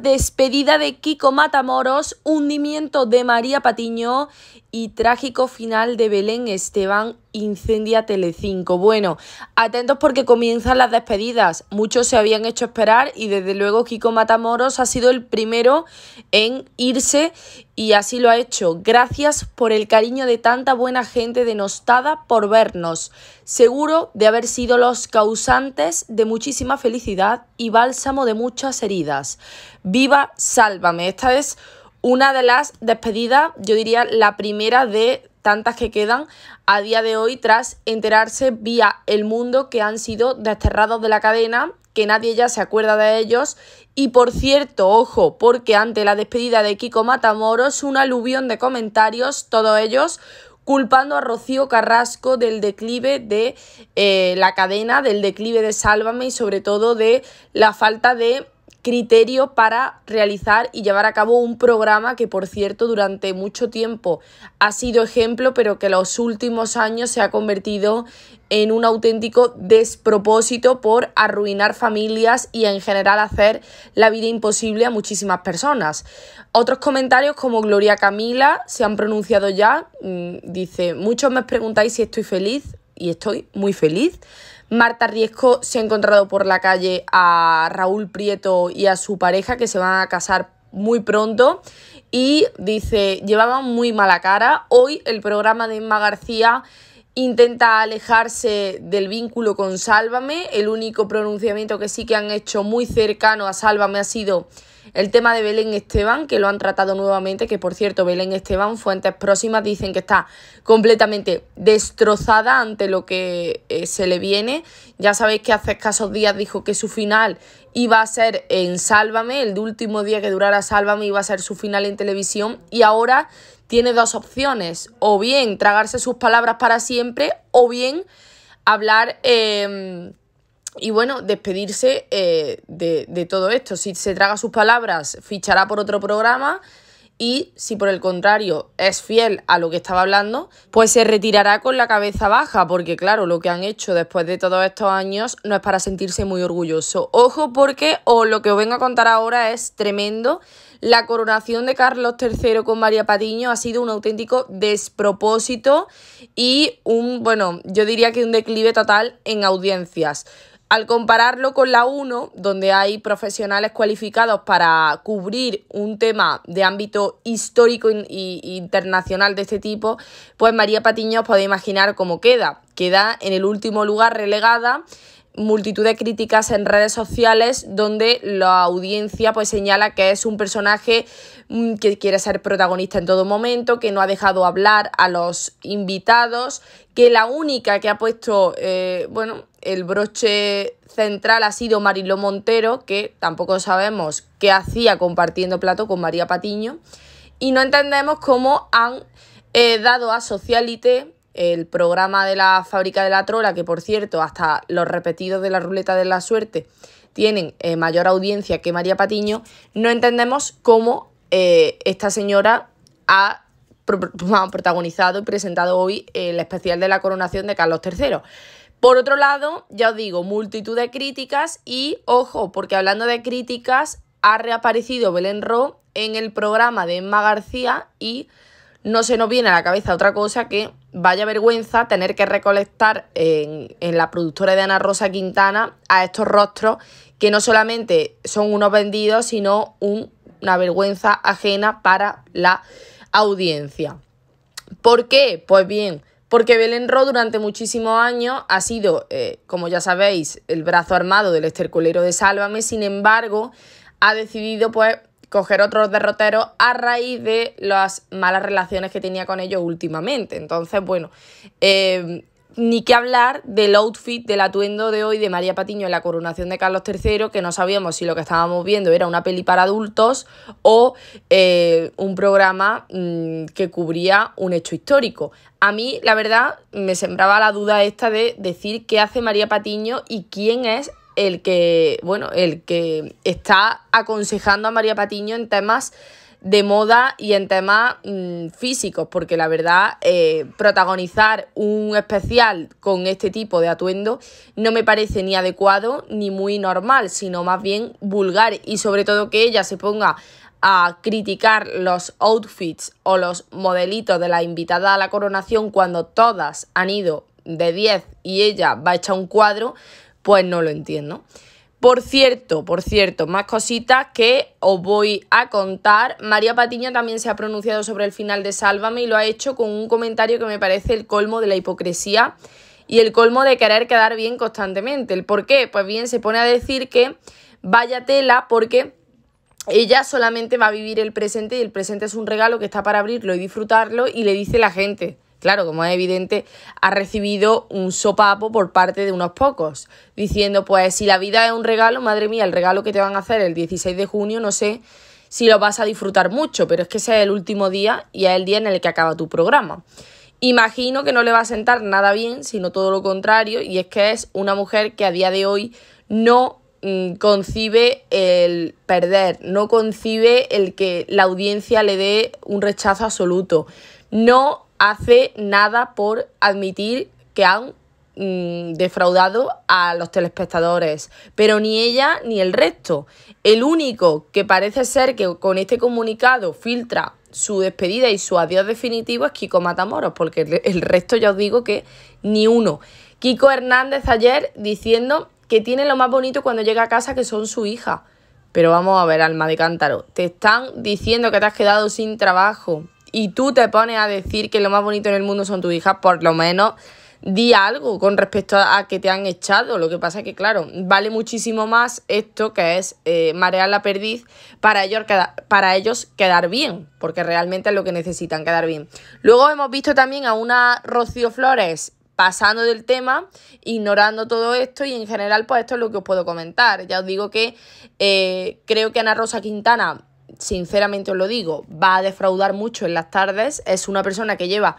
despedida de Kiko Matamoros, hundimiento de María Patiño y trágico final de Belén Esteban incendia Telecinco. Bueno, atentos porque comienzan las despedidas. Muchos se habían hecho esperar y desde luego Kiko Matamoros ha sido el primero en irse y así lo ha hecho. Gracias por el cariño de tanta buena gente denostada por vernos, seguro de haber sido los causantes de muchísima felicidad y bálsamo de muchas heridas. Viva, sálvame. Esta es una de las despedidas, yo diría la primera de tantas que quedan a día de hoy tras enterarse vía El Mundo que han sido desterrados de la cadena que nadie ya se acuerda de ellos. Y por cierto, ojo, porque ante la despedida de Kiko Matamoros, un aluvión de comentarios, todos ellos culpando a Rocío Carrasco del declive de eh, la cadena, del declive de Sálvame y sobre todo de la falta de criterio para realizar y llevar a cabo un programa que, por cierto, durante mucho tiempo ha sido ejemplo, pero que en los últimos años se ha convertido en un auténtico despropósito por arruinar familias y en general hacer la vida imposible a muchísimas personas. Otros comentarios como Gloria Camila se han pronunciado ya, mm, dice, muchos me preguntáis si estoy feliz y estoy muy feliz Marta Riesco se ha encontrado por la calle a Raúl Prieto y a su pareja que se van a casar muy pronto y dice, llevaban muy mala cara, hoy el programa de Emma García intenta alejarse del vínculo con Sálvame. El único pronunciamiento que sí que han hecho muy cercano a Sálvame ha sido el tema de Belén Esteban, que lo han tratado nuevamente, que por cierto, Belén Esteban, fuentes próximas dicen que está completamente destrozada ante lo que eh, se le viene. Ya sabéis que hace escasos días dijo que su final iba a ser en Sálvame, el último día que durara Sálvame iba a ser su final en televisión y ahora tiene dos opciones, o bien tragarse sus palabras para siempre, o bien hablar em, y bueno, despedirse eh, de, de todo esto. Si se traga sus palabras, fichará por otro programa y si por el contrario es fiel a lo que estaba hablando, pues se retirará con la cabeza baja, porque claro, lo que han hecho después de todos estos años no es para sentirse muy orgulloso. Ojo porque o lo que os vengo a contar ahora es tremendo la coronación de Carlos III con María Patiño ha sido un auténtico despropósito y un, bueno, yo diría que un declive total en audiencias. Al compararlo con la 1, donde hay profesionales cualificados para cubrir un tema de ámbito histórico e internacional de este tipo, pues María Patiño os podéis imaginar cómo queda. Queda en el último lugar relegada multitud de críticas en redes sociales donde la audiencia pues señala que es un personaje mm, que quiere ser protagonista en todo momento, que no ha dejado hablar a los invitados, que la única que ha puesto eh, bueno, el broche central ha sido Marilo Montero, que tampoco sabemos qué hacía compartiendo plato con María Patiño, y no entendemos cómo han eh, dado a Socialite el programa de la fábrica de la trola, que por cierto, hasta los repetidos de la ruleta de la suerte tienen eh, mayor audiencia que María Patiño, no entendemos cómo eh, esta señora ha protagonizado y presentado hoy el especial de la coronación de Carlos III. Por otro lado, ya os digo, multitud de críticas y ojo, porque hablando de críticas, ha reaparecido Belén Ro en el programa de Emma García y no se nos viene a la cabeza otra cosa que vaya vergüenza tener que recolectar en, la productora de Ana Rosa Quintana a estos rostros que no solamente son unos vendidos, sino una vergüenza ajena para la audiencia. ¿Por qué? Pues bien, porque Belén Ro durante muchísimos años ha sido, eh, como ya sabéis, el brazo armado del estercolero de Sálvame, sin embargo, ha decidido pues coger otros derroteros a raíz de las malas relaciones que tenía con ellos últimamente. Entonces, bueno, eh, ni que hablar del outfit, del atuendo de hoy de María Patiño en la coronación de Carlos III, que no sabíamos si lo que estábamos viendo era una peli para adultos o eh, un programa mm, que cubría un hecho histórico. A mí, la verdad, me sembraba la duda esta de decir qué hace María Patiño y quién es el que, bueno, el que está aconsejando a María Patiño en temas de moda y en temas mm, físicos, porque la verdad, eh, protagonizar un especial con este tipo de atuendo no me parece ni adecuado ni muy normal, sino más bien vulgar y sobre todo que ella se ponga a criticar los outfits o los modelitos de la invitada a la coronación cuando todas han ido de 10 y ella va a echar un cuadro, pues no lo entiendo. Por cierto, por cierto, más cositas que os voy a contar. María Patiño también se ha pronunciado sobre el final de Sálvame y lo ha hecho con un comentario que me parece el colmo de la hipocresía y el colmo de querer quedar bien constantemente. ¿El por qué? Pues bien, se pone a decir que vaya tela porque ella solamente va a vivir el presente y el presente es un regalo que está para abrirlo y disfrutarlo y le dice la gente claro, como es evidente, ha recibido un sopapo por parte de unos pocos, diciendo, pues si la vida es un regalo, madre mía, el regalo que te van a hacer el 16 de junio, no sé si lo vas a disfrutar mucho, pero es que ese es el último día y es el día en el que acaba tu programa. Imagino que no le va a sentar nada bien, sino todo lo contrario, y es que es una mujer que a día de hoy no mm, concibe el perder, no concibe el que la audiencia le dé un rechazo absoluto, no hace nada por admitir que han mm, defraudado a los telespectadores, pero ni ella ni el resto. El único que parece ser que con este comunicado filtra su despedida y su adiós definitivo es Kiko Matamoros, porque el resto ya os digo que ni uno. Kiko Hernández ayer diciendo que tiene lo más bonito cuando llega a casa que son su hija. Pero vamos a ver, alma de cántaro, te están diciendo que te has quedado sin trabajo, y tú te pones a decir que lo más bonito en el mundo son tus hijas, por lo menos di algo con respecto a que te han echado. Lo que pasa es que, claro, vale muchísimo más esto que es eh, marear la perdiz para ellos, para ellos quedar bien, porque realmente es lo que necesitan, quedar bien. Luego hemos visto también a una Rocío Flores pasando del tema, ignorando todo esto y en general pues esto es lo que os puedo comentar. Ya os digo que eh, creo que Ana Rosa Quintana sinceramente os lo digo, va a defraudar mucho en las tardes. Es una persona que lleva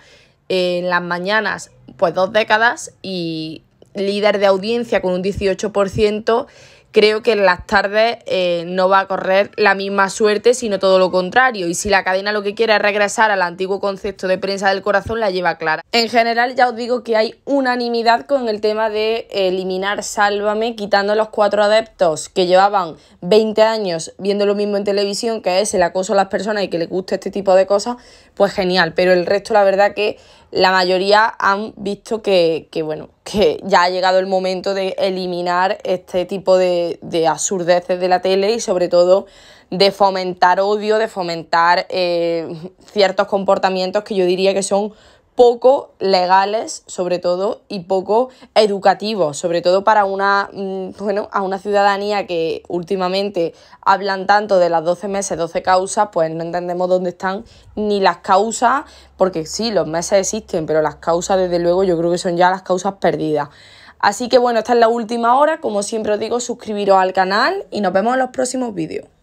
eh, en las mañanas pues dos décadas y líder de audiencia con un 18% creo que en las tardes eh, no va a correr la misma suerte, sino todo lo contrario. Y si la cadena lo que quiere es regresar al antiguo concepto de prensa del corazón, la lleva clara. En general, ya os digo que hay unanimidad con el tema de eh, eliminar Sálvame, quitando los cuatro adeptos que llevaban 20 años viendo lo mismo en televisión, que es el acoso a las personas y que les gusta este tipo de cosas, pues genial. Pero el resto, la verdad que la mayoría han visto que, que bueno, que ya ha llegado el momento de eliminar este tipo de, de absurdeces de la tele y sobre todo de fomentar odio, de fomentar eh, ciertos comportamientos que yo diría que son poco legales, sobre todo, y poco educativos, sobre todo para una, mm, a una ciudadanía que últimamente hablan tanto de las 12 meses, 12 causas, pues no entendemos dónde están ni las causas, porque sí, los meses existen, pero las causas, desde luego, yo creo que son ya las causas perdidas. Así que bueno, esta es la última hora, como siempre os digo, suscribiros al canal y nos vemos en los próximos vídeos.